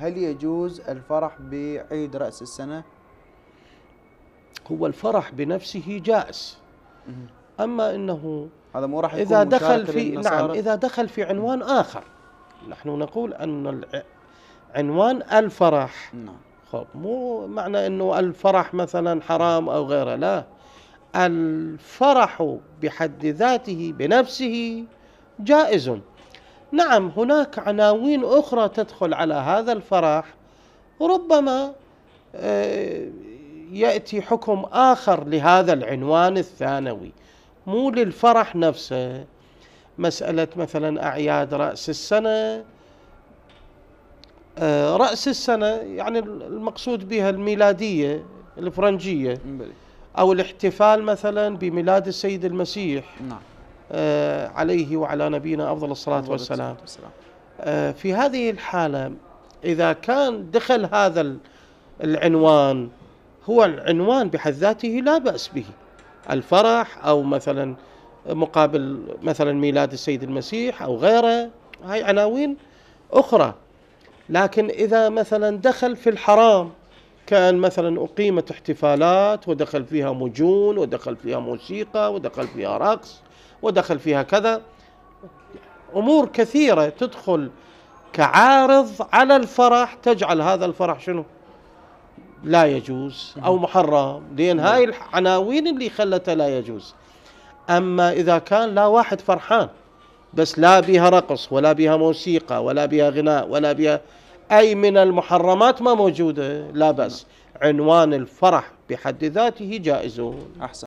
هل يجوز الفرح بعيد رأس السنة؟ هو الفرح بنفسه جائز أما أنه هذا مو راح إذا دخل في نعم إذا دخل في عنوان آخر نحن نقول أن عنوان الفرح نعم خب مو معنى أنه الفرح مثلا حرام أو غيره لا الفرح بحد ذاته بنفسه جائز نعم هناك عناوين أخرى تدخل على هذا الفرح ربما آه، يأتي حكم آخر لهذا العنوان الثانوي مو للفرح نفسه مسألة مثلا أعياد رأس السنة آه، رأس السنة يعني المقصود بها الميلادية الفرنجية أو الاحتفال مثلا بميلاد السيد المسيح نعم آه، عليه وعلى نبينا أفضل الصلاة والسلام آه، في هذه الحالة إذا كان دخل هذا العنوان هو العنوان بحد ذاته لا بأس به الفرح أو مثلا مقابل مثلا ميلاد السيد المسيح أو غيره هاي عناوين أخرى لكن إذا مثلا دخل في الحرام كان مثلا أقيمت احتفالات ودخل فيها مجون ودخل فيها موسيقى ودخل فيها رقص ودخل فيها كذا أمور كثيرة تدخل كعارض على الفرح تجعل هذا الفرح شنو لا يجوز أو نعم. محرم لأن نعم. هاي العناوين اللي خلته لا يجوز أما إذا كان لا واحد فرحان بس لا بها رقص ولا بها موسيقى ولا بها غناء ولا بها أي من المحرمات ما موجودة لا بأس عنوان الفرح بحد ذاته جائزون أحسن